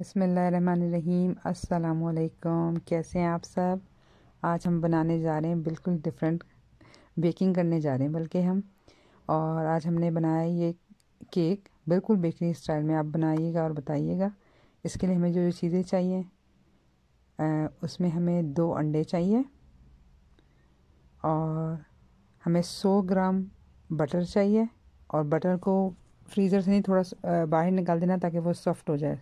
बसमीम् अल्लाम कैसे हैं आप सब आज हम बनाने जा रहे हैं बिल्कुल डिफरेंट बेकिंग करने जा रहे हैं बल्कि हम और आज हमने बनाया ये केक बिल्कुल बेकरी स्टाइल में आप बनाइएगा और बताइएगा इसके लिए हमें जो जो चीज़ें चाहिए उसमें हमें दो अंडे चाहिए और हमें सौ ग्राम बटर चाहिए और बटर को फ्रीज़र से नहीं थोड़ा बाहर निकाल देना ताकि वो सॉफ्ट हो जाए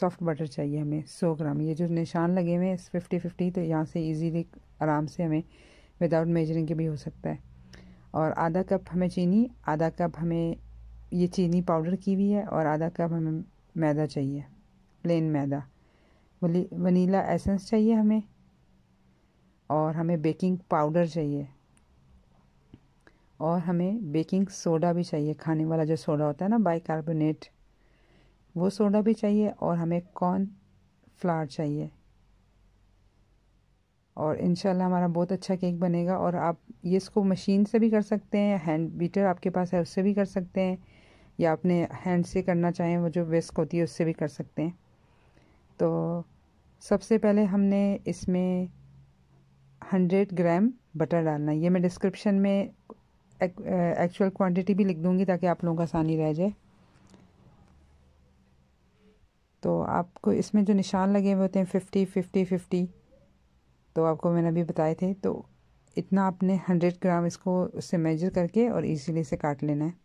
सॉफ्ट बटर चाहिए हमें सौ ग्राम ये जो निशान लगे हुए हैं फिफ्टी फिफ्टी तो यहाँ से इजीली आराम से हमें विदाउट मेजरिंग के भी हो सकता है और आधा कप हमें चीनी आधा कप हमें ये चीनी पाउडर की हुई है और आधा कप हमें मैदा चाहिए प्लेन मैदा वनीला एसेंस चाहिए हमें और हमें बेकिंग पाउडर चाहिए और हमें बेकिंग सोडा भी चाहिए खाने वाला जो सोडा होता है ना कार्बोनेट वो सोडा भी चाहिए और हमें कॉर्न फ्लावर चाहिए और इन हमारा बहुत अच्छा केक बनेगा और आप ये इसको मशीन से भी कर सकते हैं हैंड बीटर आपके पास है उससे भी कर सकते हैं या अपने हैंड से करना चाहें वो जो विस्क होती है उससे भी कर सकते हैं तो सबसे पहले हमने इसमें हंड्रेड ग्राम बटर डालना ये मैं डिस्क्रिप्शन में एक्चुअल क्वांटिटी भी लिख दूंगी ताकि आप लोगों का आसानी रह जाए तो आपको इसमें जो निशान लगे हुए होते हैं फिफ्टी फिफ्टी फिफ्टी तो आपको मैंने अभी बताए थे तो इतना आपने हंड्रेड ग्राम इसको उससे मेजर करके और इजीली से काट लेना है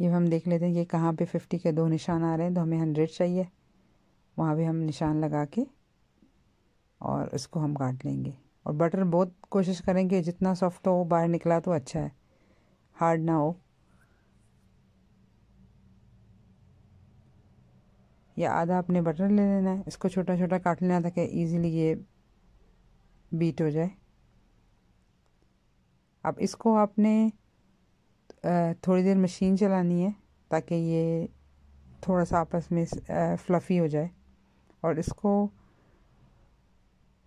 ये हम देख लेते हैं कि कहाँ पे फिफ्टी के दो निशान आ रहे हैं तो हमें हंड्रेड चाहिए वहाँ भी हम निशान लगा के और उसको हम काट लेंगे और बटर बहुत कोशिश करेंगे जितना सॉफ्ट हो बाहर निकला तो अच्छा है हार्ड ना हो या आधा आपने बटर ले लेना है इसको छोटा छोटा काट लेना ताकि ईज़िली ये बीट हो जाए अब इसको आपने थोड़ी देर मशीन चलानी है ताकि ये थोड़ा सा आपस में फ्लफ़ी हो जाए और इसको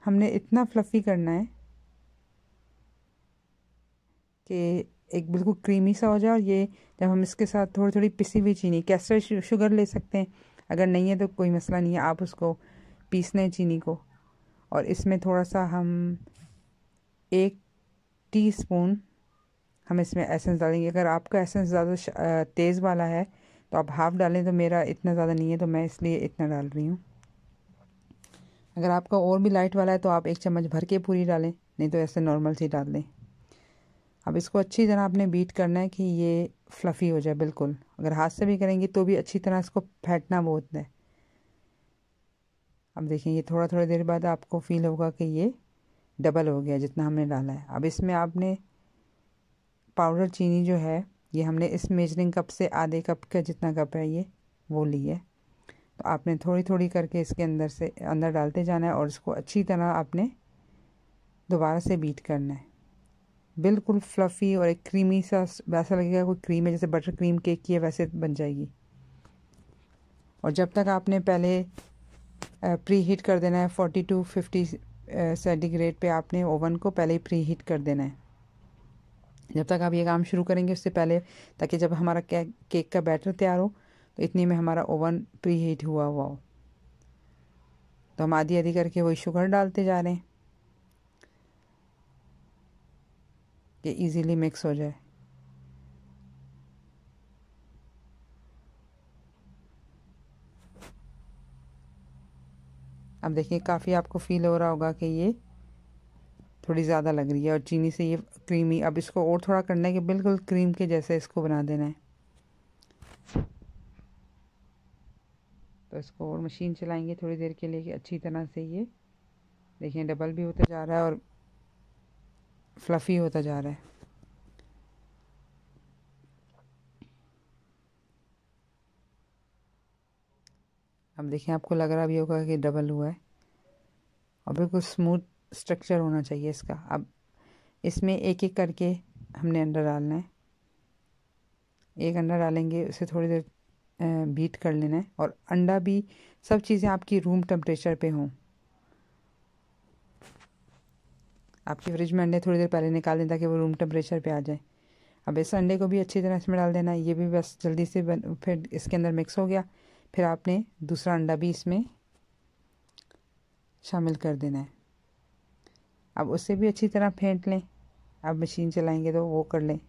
हमने इतना फ्लफ़ी करना है कि एक बिल्कुल क्रीमी सा हो जाए और ये जब हम इसके साथ थोड़ी थोड़ी पिसी हुई चीनी कैस्टर शुगर ले सकते हैं अगर नहीं है तो कोई मसला नहीं है आप उसको पीस लें चीनी को और इसमें थोड़ा सा हम एक टीस्पून हम इसमें एसेंस डालेंगे अगर आपका एसेंस ज़्यादा तेज़ वाला है तो आप हाफ़ डालें तो मेरा इतना ज़्यादा नहीं है तो मैं इसलिए इतना डाल रही हूँ अगर आपका और भी लाइट वाला है तो आप एक चम्मच भर के पूरी डालें नहीं तो ऐसे नॉर्मल सी डाल दें अब इसको अच्छी तरह आपने बीट करना है कि ये फ्लफ़ी हो जाए बिल्कुल अगर हाथ से भी करेंगे तो भी अच्छी तरह इसको फैटना बहुत है अब देखिए ये थोड़ा थोड़ी देर बाद आपको फील होगा कि ये डबल हो गया जितना हमने डाला है अब इसमें आपने पाउडर चीनी जो है ये हमने इस मेजरिंग कप से आधे कप का जितना कप है ये वो ली है तो आपने थोड़ी थोड़ी करके इसके अंदर से अंदर डालते जाना है और इसको अच्छी तरह आपने दोबारा से बीट करना है बिल्कुल फ्लफ़ी और एक क्रीमी सा वैसा लगेगा कोई क्रीम है जैसे बटर क्रीम केक की है वैसे बन जाएगी और जब तक आपने पहले प्री हीट कर देना है फोर्टी टू फिफ्टी सेंटीग्रेड पे आपने ओवन को पहले ही प्री हीट कर देना है जब तक आप ये काम शुरू करेंगे उससे पहले ताकि जब हमारा केक केक का बैटर तैयार हो तो इतने में हमारा ओवन प्री हीट हुआ हुआ हो तो हम आधी आधी करके वही शुगर डालते जा रहे हैं ये इजीली मिक्स हो जाए अब देखिए काफ़ी आपको फील हो रहा होगा कि ये थोड़ी ज़्यादा लग रही है और चीनी से ये क्रीमी अब इसको और थोड़ा करना है कि बिल्कुल क्रीम के जैसे इसको बना देना है तो इसको और मशीन चलाएंगे थोड़ी देर के लिए कि अच्छी तरह से ये देखिए डबल भी होता जा रहा है और फ्लफ़ी होता जा रहा है अब देखिए आपको लग रहा भी होगा कि डबल हुआ है और बिल्कुल स्मूथ स्ट्रक्चर होना चाहिए इसका अब इसमें एक एक करके हमने अंडा डालना है एक अंडा डालेंगे उसे थोड़ी देर बीट कर लेना है और अंडा भी सब चीज़ें आपकी रूम टेम्परेचर पे हों आपके फ्रिज में अंडे थोड़ी देर पहले निकाल दें ताकि वो रूम टेम्परेचर पे आ जाए अब इस अंडे को भी अच्छी तरह इसमें डाल देना ये भी बस जल्दी से बन फिर इसके अंदर मिक्स हो गया फिर आपने दूसरा अंडा भी इसमें शामिल कर देना है अब उसे भी अच्छी तरह फेंट लें अब मशीन चलाएंगे तो वो कर लें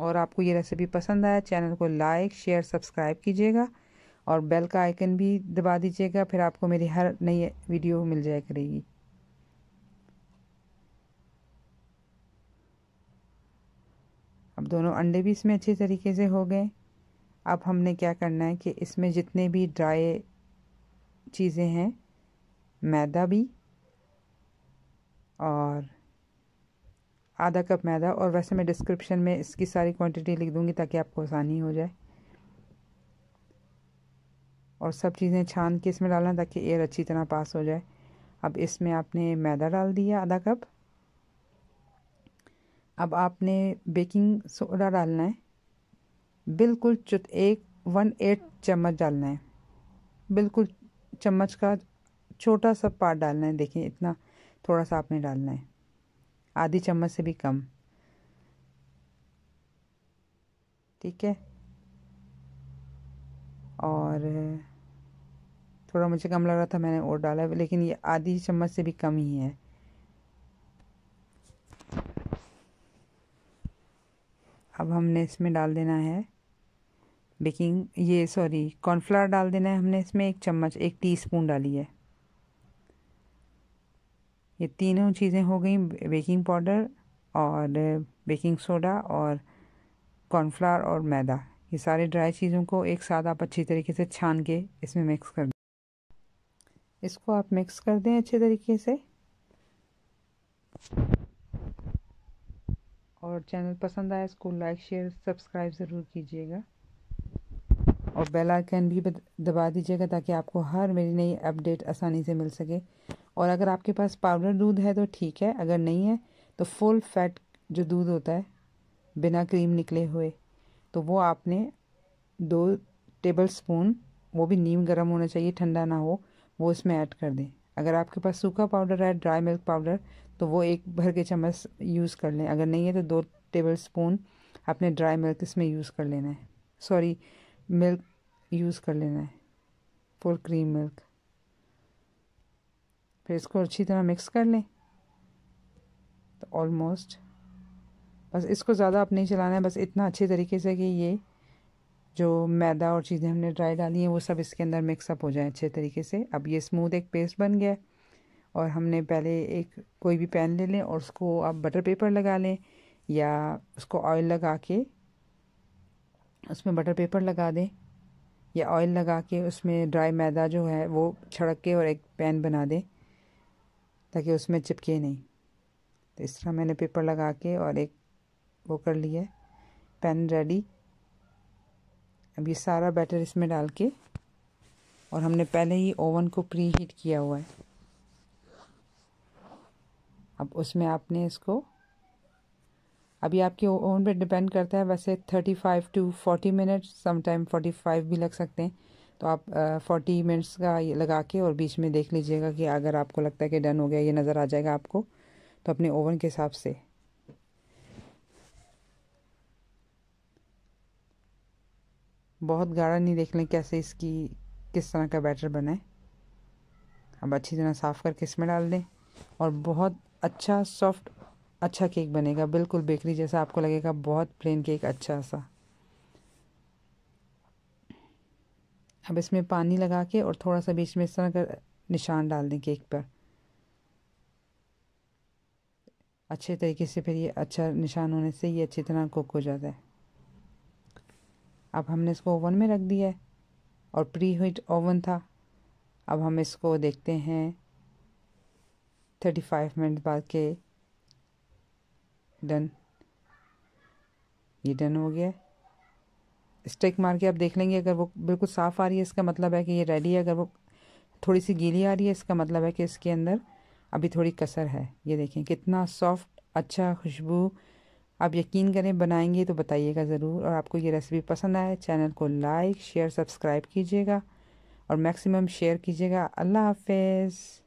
और आपको ये रेसिपी पसंद आया चैनल को लाइक शेयर सब्सक्राइब कीजिएगा और बेल का आइकन भी दबा दीजिएगा फिर आपको मेरी हर नई वीडियो मिल जाया करेगी अब दोनों अंडे भी इसमें अच्छे तरीके से हो गए अब हमने क्या करना है कि इसमें जितने भी ड्राई चीज़ें हैं मैदा भी और आधा कप मैदा और वैसे मैं डिस्क्रिप्शन में इसकी सारी क्वांटिटी लिख दूंगी ताकि आपको आसानी हो जाए और सब चीज़ें छान के इसमें डालना ताकि एयर अच्छी तरह पास हो जाए अब इसमें आपने मैदा डाल दिया आधा कप अब आपने बेकिंग सोडा डालना है बिल्कुल चुत एक वन एट चम्मच डालना है बिल्कुल चम्मच का छोटा सा पार्ट डालना है देखिए इतना थोड़ा सा आपने डालना है आधी चम्मच से भी कम ठीक है और थोड़ा मुझे कम लग रहा था मैंने और डाला लेकिन ये आधी चम्मच से भी कम ही है अब हमने इसमें डाल देना है बेकिंग ये सॉरी कॉर्नफ्लावर डाल देना है हमने इसमें एक चम्मच एक टीस्पून डाली है ये तीनों चीज़ें हो गई बेकिंग पाउडर और बेकिंग सोडा और कॉर्नफ्लावर और मैदा ये सारे ड्राई चीज़ों को एक साथ आप अच्छी तरीके से छान के इसमें मिक्स कर इसको आप मिक्स कर दें अच्छे तरीके से और चैनल पसंद आए इसको लाइक शेयर सब्सक्राइब ज़रूर कीजिएगा और बेल आइकन भी दबा दीजिएगा ताकि आपको हर मेरी नई अपडेट आसानी से मिल सके और अगर आपके पास पाउडर दूध है तो ठीक है अगर नहीं है तो फुल फैट जो दूध होता है बिना क्रीम निकले हुए तो वो आपने दो टेबल स्पून वो भी नीम गर्म होना चाहिए ठंडा ना हो वो इसमें ऐड कर दें अगर आपके पास सूखा पाउडर है ड्राई मिल्क पाउडर तो वो एक भर के चम्मच यूज़ कर लें अगर नहीं है तो दो टेबल स्पून आपने ड्राई मिल्क इसमें यूज़ कर लेना है सॉरी मिल्क यूज़ कर लेना है फुल क्रीम मिल्क फिर इसको अच्छी तरह मिक्स कर लें तो ऑलमोस्ट बस इसको ज़्यादा आप नहीं चलाना है बस इतना अच्छे तरीके से कि ये जो मैदा और चीज़ें हमने ड्राई डाली हैं वो सब इसके अंदर मिक्सअप हो जाए अच्छे तरीके से अब ये स्मूथ एक पेस्ट बन गया और हमने पहले एक कोई भी पैन ले लें और उसको आप बटर पेपर लगा लें या उसको ऑयल लगा के उसमें बटर पेपर लगा दें या ऑयल लगा के उसमें ड्राई मैदा जो है वो छड़क के और एक पैन बना दें ताकि उसमें चिपके नहीं तो इस तरह मैंने पेपर लगा के और एक वो कर लिया पैन रेडी अब ये सारा बैटर इसमें डाल के और हमने पहले ही ओवन को प्री हीट किया हुआ है अब उसमें आपने इसको अभी आपके ओवन पे डिपेंड करता है वैसे thirty five to forty minute sometime forty five भी लग सकते हैं तो आप फोर्टी मिनट्स का ये लगा के और बीच में देख लीजिएगा कि अगर आपको लगता है कि डन हो गया ये नज़र आ जाएगा आपको तो अपने ओवन के हिसाब से बहुत गाढ़ा नहीं देख लें कैसे इसकी किस तरह का बैटर बनाए अब अच्छी तरह साफ़ करके इसमें डाल दें और बहुत अच्छा सॉफ्ट अच्छा केक बनेगा बिल्कुल बेकरी जैसा आपको लगेगा बहुत प्लेन केक अच्छा सा अब इसमें पानी लगा के और थोड़ा सा बीच में इस तरह का निशान डाल दें केक पर अच्छे तरीके से फिर ये अच्छा निशान होने से ये अच्छी तरह कुक हो जाता है अब हमने इसको ओवन में रख दिया है और प्री हीट ओवन था अब हम इसको देखते हैं थर्टी फाइव मिनट बाद के डन ये डन हो गया स्टिक मार के आप देख लेंगे अगर वो बिल्कुल साफ़ आ रही है इसका मतलब है कि ये रेडी है अगर वो थोड़ी सी गीली आ रही है इसका मतलब है कि इसके अंदर अभी थोड़ी कसर है ये देखें कितना सॉफ्ट अच्छा खुशबू आप यकीन करें बनाएंगे तो बताइएगा ज़रूर और आपको ये रेसिपी पसंद आए चैनल को लाइक शेयर सब्सक्राइब कीजिएगा और मैक्सिमम शेयर कीजिएगा अल्लाह हाफिज़